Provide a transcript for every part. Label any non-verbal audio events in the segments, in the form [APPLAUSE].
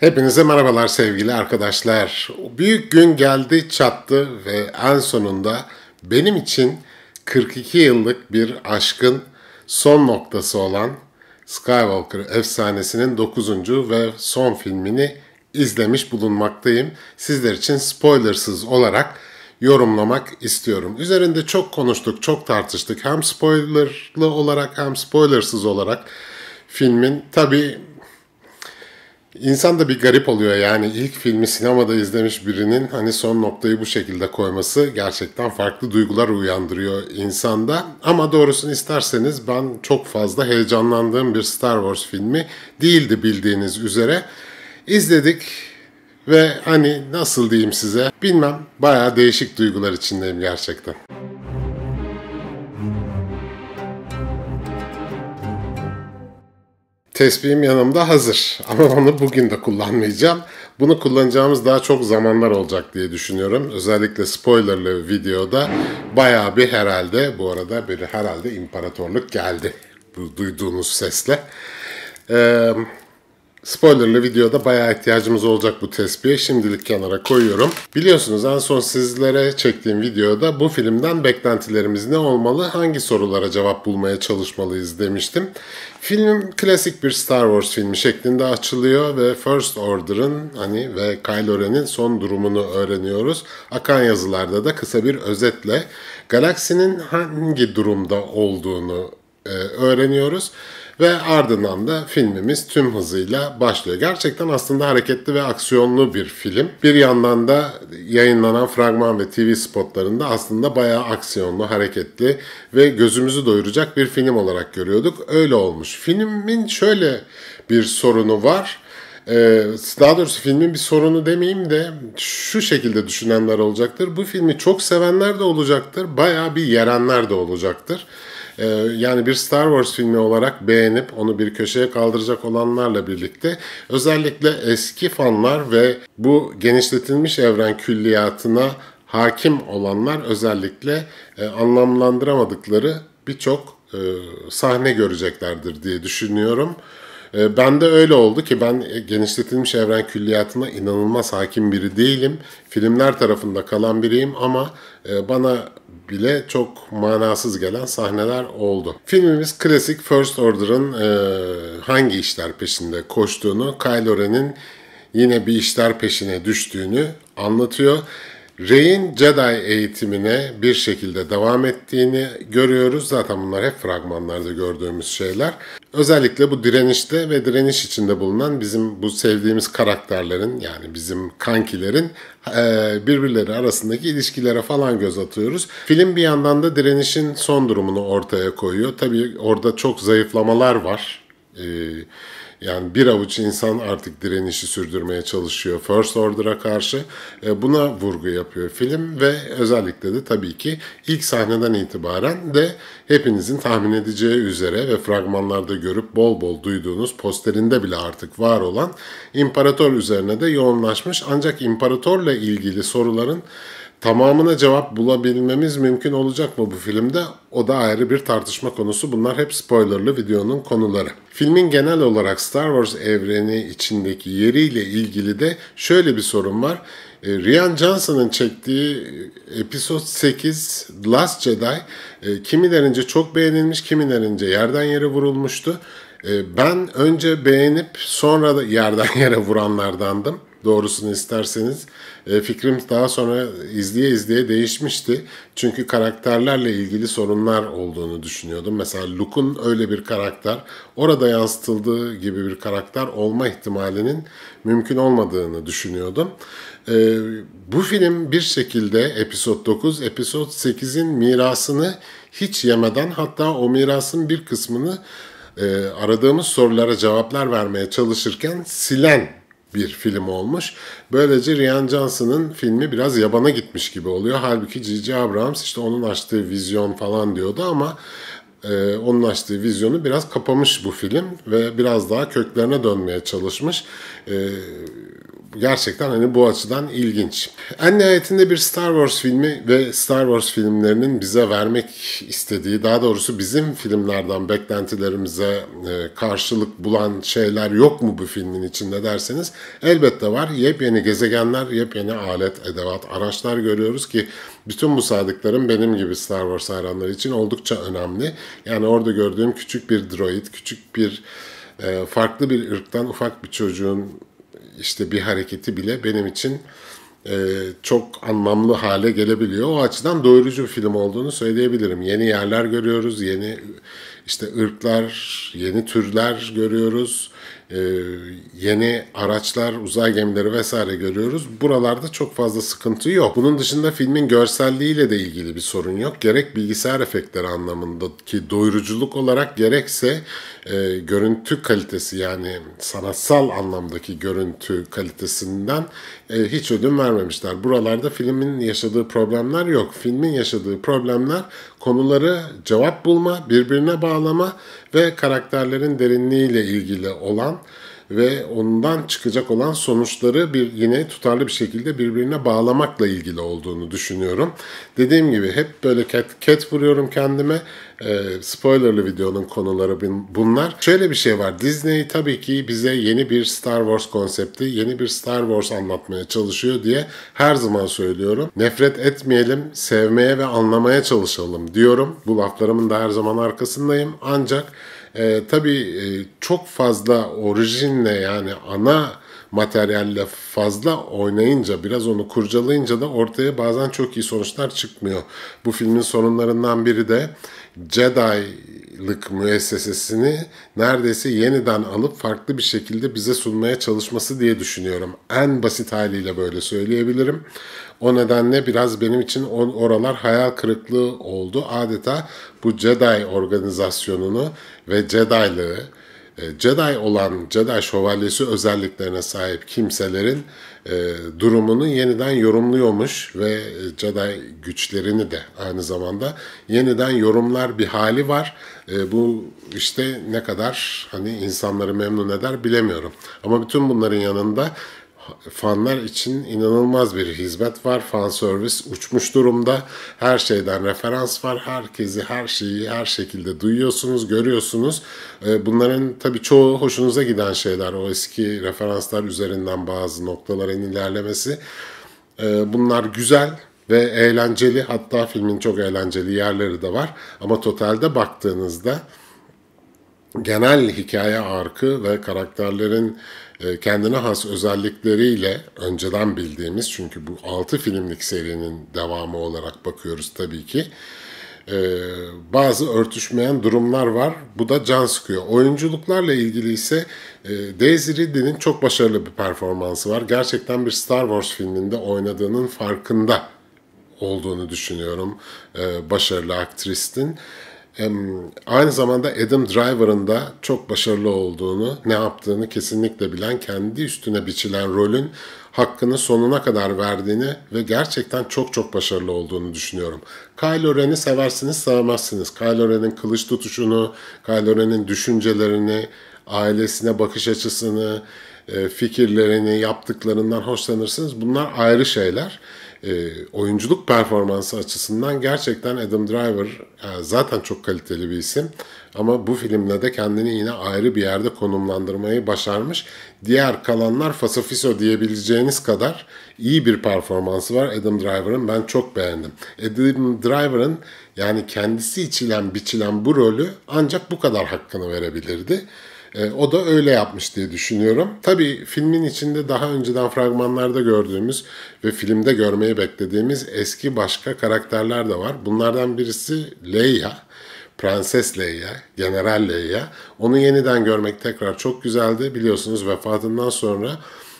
Hepinize merhabalar sevgili arkadaşlar. Büyük gün geldi, çattı ve en sonunda benim için 42 yıllık bir aşkın son noktası olan Skywalker efsanesinin 9. ve son filmini izlemiş bulunmaktayım. Sizler için spoilersız olarak yorumlamak istiyorum. Üzerinde çok konuştuk, çok tartıştık. Hem spoilerlı olarak hem spoilersız olarak filmin tabii İnsan da bir garip oluyor yani ilk filmi sinemada izlemiş birinin hani son noktayı bu şekilde koyması gerçekten farklı duygular uyandırıyor insanda. Ama doğrusunu isterseniz ben çok fazla heyecanlandığım bir Star Wars filmi değildi bildiğiniz üzere. İzledik ve hani nasıl diyeyim size bilmem bayağı değişik duygular içindeyim gerçekten. Tesbihim yanımda hazır [LAUGHS] ama onu bugün de kullanmayacağım. Bunu kullanacağımız daha çok zamanlar olacak diye düşünüyorum. Özellikle spoilerlı videoda bayağı bir herhalde bu arada bir herhalde imparatorluk geldi bu duyduğunuz sesle. Ee, Spoilerlı videoda bayağı ihtiyacımız olacak bu tespihe. Şimdilik kenara koyuyorum. Biliyorsunuz en son sizlere çektiğim videoda bu filmden beklentilerimiz ne olmalı, hangi sorulara cevap bulmaya çalışmalıyız demiştim. Film klasik bir Star Wars filmi şeklinde açılıyor ve First Order'ın hani ve Kylo Ren'in son durumunu öğreniyoruz. Akan yazılarda da kısa bir özetle galaksinin hangi durumda olduğunu e, öğreniyoruz. Ve ardından da filmimiz tüm hızıyla başlıyor. Gerçekten aslında hareketli ve aksiyonlu bir film. Bir yandan da yayınlanan fragman ve TV spotlarında aslında bayağı aksiyonlu, hareketli ve gözümüzü doyuracak bir film olarak görüyorduk. Öyle olmuş. Filmin şöyle bir sorunu var ee, daha doğrusu filmin bir sorunu demeyeyim de şu şekilde düşünenler olacaktır. Bu filmi çok sevenler de olacaktır. Bayağı bir yerenler de olacaktır. E, yani bir Star Wars filmi olarak beğenip onu bir köşeye kaldıracak olanlarla birlikte özellikle eski fanlar ve bu genişletilmiş evren külliyatına hakim olanlar özellikle e, anlamlandıramadıkları birçok e, sahne göreceklerdir diye düşünüyorum. E, ben de öyle oldu ki ben genişletilmiş evren külliyatına inanılmaz hakim biri değilim. Filmler tarafında kalan biriyim ama e, bana bile çok manasız gelen sahneler oldu. Filmimiz klasik First Order'ın e, hangi işler peşinde koştuğunu, Kylo Ren'in yine bir işler peşine düştüğünü anlatıyor. Rey'in Jedi eğitimine bir şekilde devam ettiğini görüyoruz. Zaten bunlar hep fragmanlarda gördüğümüz şeyler. Özellikle bu direnişte ve direniş içinde bulunan bizim bu sevdiğimiz karakterlerin yani bizim kankilerin e, birbirleri arasındaki ilişkilere falan göz atıyoruz. Film bir yandan da direnişin son durumunu ortaya koyuyor. Tabii orada çok zayıflamalar var. Ee, yani bir avuç insan artık direnişi sürdürmeye çalışıyor First Order'a karşı. E, buna vurgu yapıyor film ve özellikle de tabii ki ilk sahneden itibaren de hepinizin tahmin edeceği üzere ve fragmanlarda görüp bol bol duyduğunuz posterinde bile artık var olan imparator üzerine de yoğunlaşmış. Ancak imparatorla ilgili soruların tamamına cevap bulabilmemiz mümkün olacak mı bu filmde? O da ayrı bir tartışma konusu. Bunlar hep spoilerlı videonun konuları. Filmin genel olarak Star Wars evreni içindeki yeriyle ilgili de şöyle bir sorun var. E, Rian Johnson'ın çektiği e, Episode 8 Last Jedi e, kimilerince çok beğenilmiş, kimilerince yerden yere vurulmuştu. Ben önce beğenip sonra da yerden [LAUGHS] yere vuranlardandım doğrusunu isterseniz. E, fikrim daha sonra izleye izleye değişmişti. Çünkü karakterlerle ilgili sorunlar olduğunu düşünüyordum. Mesela Luke'un öyle bir karakter, orada yansıtıldığı gibi bir karakter olma ihtimalinin mümkün olmadığını düşünüyordum. E, bu film bir şekilde Episod 9, Episod 8'in mirasını hiç yemeden hatta o mirasın bir kısmını e, aradığımız sorulara cevaplar vermeye çalışırken silen bir film olmuş. Böylece Rian Johnson'ın filmi biraz yabana gitmiş gibi oluyor. Halbuki Gigi Abrams işte onun açtığı vizyon falan diyordu ama e, onun açtığı vizyonu biraz kapamış bu film ve biraz daha köklerine dönmeye çalışmış. E, gerçekten hani bu açıdan ilginç. En nihayetinde bir Star Wars filmi ve Star Wars filmlerinin bize vermek istediği, daha doğrusu bizim filmlerden beklentilerimize e, karşılık bulan şeyler yok mu bu filmin içinde derseniz elbette var. Yepyeni gezegenler, yepyeni alet, edevat, araçlar görüyoruz ki bütün bu saydıklarım benim gibi Star Wars hayranları için oldukça önemli. Yani orada gördüğüm küçük bir droid, küçük bir e, farklı bir ırktan ufak bir çocuğun işte bir hareketi bile benim için e, çok anlamlı hale gelebiliyor. O açıdan doyurucu bir film olduğunu söyleyebilirim. Yeni yerler görüyoruz, yeni işte ırklar, yeni türler görüyoruz, e, yeni araçlar, uzay gemileri vesaire görüyoruz. Buralarda çok fazla sıkıntı yok. Bunun dışında filmin görselliğiyle de ilgili bir sorun yok. Gerek bilgisayar efektleri anlamındaki doyuruculuk olarak gerekse e, görüntü kalitesi yani sanatsal anlamdaki görüntü kalitesinden e, hiç ödün vermemişler. Buralarda filmin yaşadığı problemler yok. Filmin yaşadığı problemler konuları cevap bulma, birbirine bağlama ve karakterlerin derinliğiyle ilgili olan ve ondan çıkacak olan sonuçları bir yine tutarlı bir şekilde birbirine bağlamakla ilgili olduğunu düşünüyorum. Dediğim gibi hep böyle ket, ket vuruyorum kendime. E, spoilerlı videonun konuları bunlar. Şöyle bir şey var. Disney tabii ki bize yeni bir Star Wars konsepti, yeni bir Star Wars anlatmaya çalışıyor diye her zaman söylüyorum. Nefret etmeyelim, sevmeye ve anlamaya çalışalım diyorum. Bu laflarımın da her zaman arkasındayım. Ancak e, tabii e, çok fazla orijinle yani ana materyalle fazla oynayınca biraz onu kurcalayınca da ortaya bazen çok iyi sonuçlar çıkmıyor. Bu filmin sorunlarından biri de Jedi'lık müessesesini neredeyse yeniden alıp farklı bir şekilde bize sunmaya çalışması diye düşünüyorum. En basit haliyle böyle söyleyebilirim. O nedenle biraz benim için oralar hayal kırıklığı oldu. Adeta bu Jedi organizasyonunu ve Jedi'lığı, e, Jedi olan Jedi şövalyesi özelliklerine sahip kimselerin e, durumunu yeniden yorumluyormuş ve Jedi güçlerini de aynı zamanda yeniden yorumlar bir hali var. E, bu işte ne kadar hani insanları memnun eder bilemiyorum. Ama bütün bunların yanında fanlar için inanılmaz bir hizmet var. Fan servis uçmuş durumda. Her şeyden referans var. Herkesi, her şeyi her şekilde duyuyorsunuz, görüyorsunuz. Ee, bunların tabii çoğu hoşunuza giden şeyler. O eski referanslar üzerinden bazı noktaların ilerlemesi. Ee, bunlar güzel ve eğlenceli. Hatta filmin çok eğlenceli yerleri de var. Ama totalde baktığınızda genel hikaye arkı ve karakterlerin e, kendine has özellikleriyle önceden bildiğimiz çünkü bu 6 filmlik serinin devamı olarak bakıyoruz tabii ki e, bazı örtüşmeyen durumlar var. Bu da can sıkıyor. Oyunculuklarla ilgili ise e, Daisy Ridley'nin çok başarılı bir performansı var. Gerçekten bir Star Wars filminde oynadığının farkında olduğunu düşünüyorum başarılı aktristin aynı zamanda Adam Driver'ın da çok başarılı olduğunu, ne yaptığını kesinlikle bilen, kendi üstüne biçilen rolün hakkını sonuna kadar verdiğini ve gerçekten çok çok başarılı olduğunu düşünüyorum. Kylo Ren'i seversiniz sevmezsiniz. Kylo Ren'in kılıç tutuşunu, Kylo Ren'in düşüncelerini, ailesine bakış açısını, e, fikirlerini, yaptıklarından hoşlanırsınız. Bunlar ayrı şeyler. E, oyunculuk performansı açısından gerçekten Adam Driver e, zaten çok kaliteli bir isim. Ama bu filmle de kendini yine ayrı bir yerde konumlandırmayı başarmış. Diğer kalanlar fasafiso diyebileceğiniz kadar iyi bir performansı var Adam Driver'ın. Ben çok beğendim. Adam Driver'ın yani kendisi içilen biçilen bu rolü ancak bu kadar hakkını verebilirdi. E, o da öyle yapmış diye düşünüyorum. Tabii filmin içinde daha önceden fragmanlarda gördüğümüz ve filmde görmeyi beklediğimiz eski başka karakterler de var. Bunlardan birisi Leia. Prenses Leia, General Leia. Onu yeniden görmek tekrar çok güzeldi. Biliyorsunuz vefatından sonra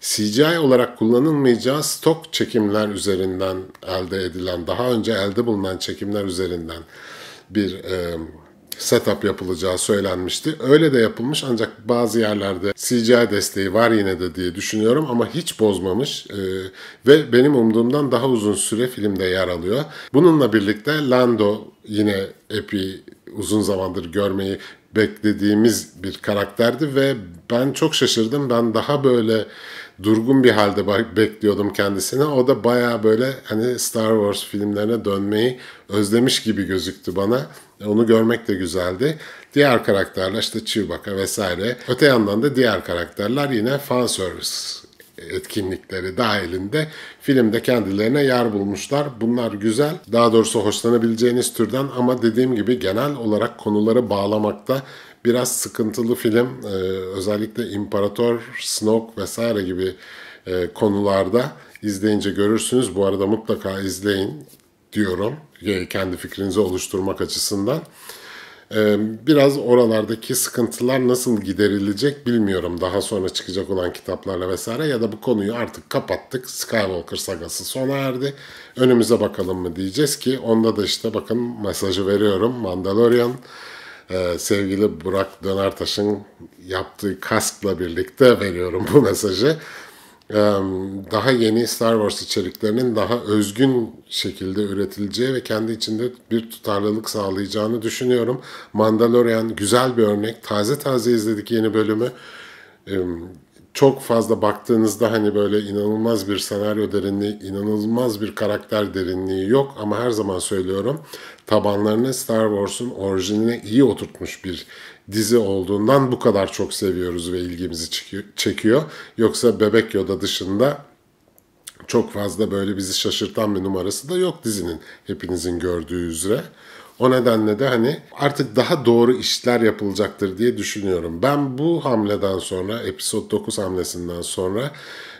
CGI olarak kullanılmayacağı stok çekimler üzerinden elde edilen, daha önce elde bulunan çekimler üzerinden bir e, setup yapılacağı söylenmişti. Öyle de yapılmış ancak bazı yerlerde CGI desteği var yine de diye düşünüyorum ama hiç bozmamış e, ve benim umduğumdan daha uzun süre filmde yer alıyor. Bununla birlikte Lando yine epi uzun zamandır görmeyi beklediğimiz bir karakterdi ve ben çok şaşırdım. Ben daha böyle durgun bir halde bekliyordum kendisini. O da baya böyle hani Star Wars filmlerine dönmeyi özlemiş gibi gözüktü bana. Onu görmek de güzeldi. Diğer karakterler işte Chewbacca vesaire. Öte yandan da diğer karakterler yine fan service etkinlikleri dahilinde filmde kendilerine yer bulmuşlar. Bunlar güzel. Daha doğrusu hoşlanabileceğiniz türden ama dediğim gibi genel olarak konuları bağlamakta biraz sıkıntılı film. E, özellikle İmparator, Snoke vesaire gibi e, konularda izleyince görürsünüz. Bu arada mutlaka izleyin diyorum e, kendi fikrinizi oluşturmak açısından. Ee, biraz oralardaki sıkıntılar nasıl giderilecek bilmiyorum. Daha sonra çıkacak olan kitaplarla vesaire ya da bu konuyu artık kapattık. Skywalker sagası sona erdi. Önümüze bakalım mı diyeceğiz ki onda da işte bakın mesajı veriyorum. Mandalorian e, sevgili Burak Dönertaş'ın yaptığı kaskla birlikte veriyorum bu mesajı. E, daha yeni Star Wars içeriklerinin daha özgün şekilde üretileceği ve kendi içinde bir tutarlılık sağlayacağını düşünüyorum. Mandalorian güzel bir örnek. Taze taze izledik yeni bölümü. Ee, çok fazla baktığınızda hani böyle inanılmaz bir senaryo derinliği, inanılmaz bir karakter derinliği yok ama her zaman söylüyorum tabanlarını Star Wars'un orijinine iyi oturtmuş bir dizi olduğundan bu kadar çok seviyoruz ve ilgimizi çekiyor. Yoksa Bebek Yoda dışında çok fazla böyle bizi şaşırtan bir numarası da yok dizinin hepinizin gördüğü üzere. O nedenle de hani artık daha doğru işler yapılacaktır diye düşünüyorum. Ben bu hamleden sonra, episod 9 hamlesinden sonra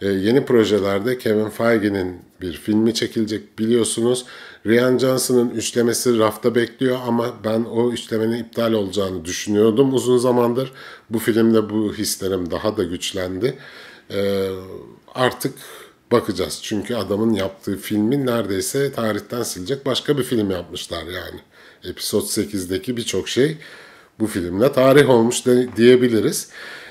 e, yeni projelerde Kevin Feige'nin bir filmi çekilecek biliyorsunuz. Rian Johnson'ın üçlemesi rafta bekliyor ama ben o üçlemenin iptal olacağını düşünüyordum uzun zamandır. Bu filmde bu hislerim daha da güçlendi. E, artık bakacağız çünkü adamın yaptığı filmi neredeyse tarihten silecek başka bir film yapmışlar yani. Episod 8'deki birçok şey bu filmle tarih olmuş de, diyebiliriz.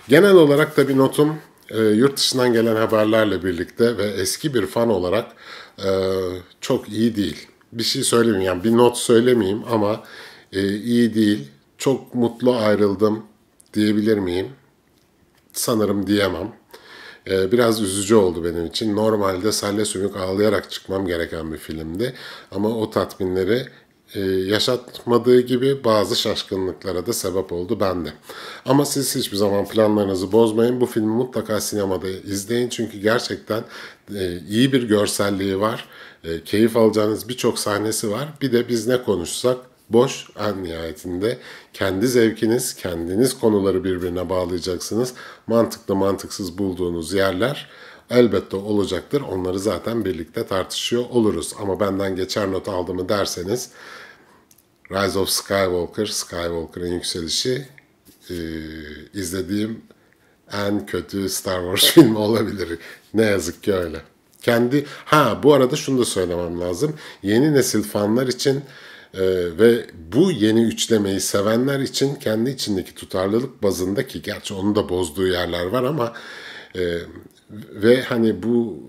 Genel olarak tabii notum e, yurt dışından gelen haberlerle birlikte ve eski bir fan olarak e, çok iyi değil. Bir şey söylemeyeyim yani bir not söylemeyeyim ama e, iyi değil. Çok mutlu ayrıldım diyebilir miyim? Sanırım diyemem. E, biraz üzücü oldu benim için. Normalde salya sümük ağlayarak çıkmam gereken bir filmdi. Ama o tatminleri e, yaşatmadığı gibi bazı şaşkınlıklara da sebep oldu bende. Ama siz hiçbir zaman planlarınızı bozmayın. Bu filmi mutlaka sinemada izleyin çünkü gerçekten e, iyi bir görselliği var. E, keyif alacağınız birçok sahnesi var. Bir de biz ne konuşsak boş en nihayetinde kendi zevkiniz, kendiniz konuları birbirine bağlayacaksınız. Mantıklı mantıksız bulduğunuz yerler elbette olacaktır. Onları zaten birlikte tartışıyor oluruz. Ama benden geçer not mı derseniz Rise of Skywalker, Skywalker'ın yükselişi e, izlediğim en kötü Star Wars [LAUGHS] filmi olabilir. Ne yazık ki öyle. Kendi ha bu arada şunu da söylemem lazım. Yeni nesil fanlar için e, ve bu yeni üçlemeyi sevenler için kendi içindeki tutarlılık bazındaki gerçi onu da bozduğu yerler var ama e, ve hani bu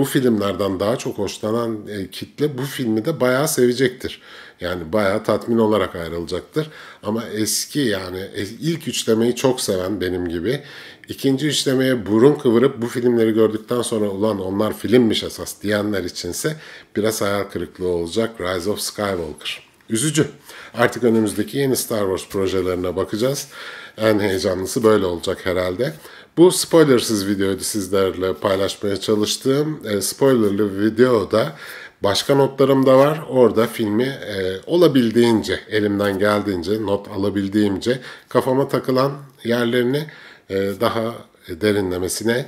bu filmlerden daha çok hoşlanan e, kitle bu filmi de bayağı sevecektir. Yani bayağı tatmin olarak ayrılacaktır. Ama eski yani e, ilk üçlemeyi çok seven benim gibi ikinci üçlemeye burun kıvırıp bu filmleri gördükten sonra ulan onlar filmmiş esas diyenler içinse biraz hayal kırıklığı olacak Rise of Skywalker. Üzücü. Artık önümüzdeki yeni Star Wars projelerine bakacağız. En heyecanlısı böyle olacak herhalde. Bu spoilersız videoydu sizlerle paylaşmaya çalıştığım. E, spoilerlı videoda başka notlarım da var. Orada filmi e, olabildiğince, elimden geldiğince, not alabildiğimce kafama takılan yerlerini e, daha derinlemesine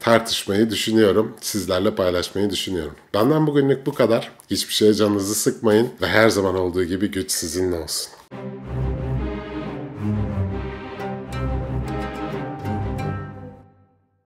tartışmayı düşünüyorum. Sizlerle paylaşmayı düşünüyorum. Benden bugünlük bu kadar. Hiçbir şeye canınızı sıkmayın ve her zaman olduğu gibi güç sizinle olsun.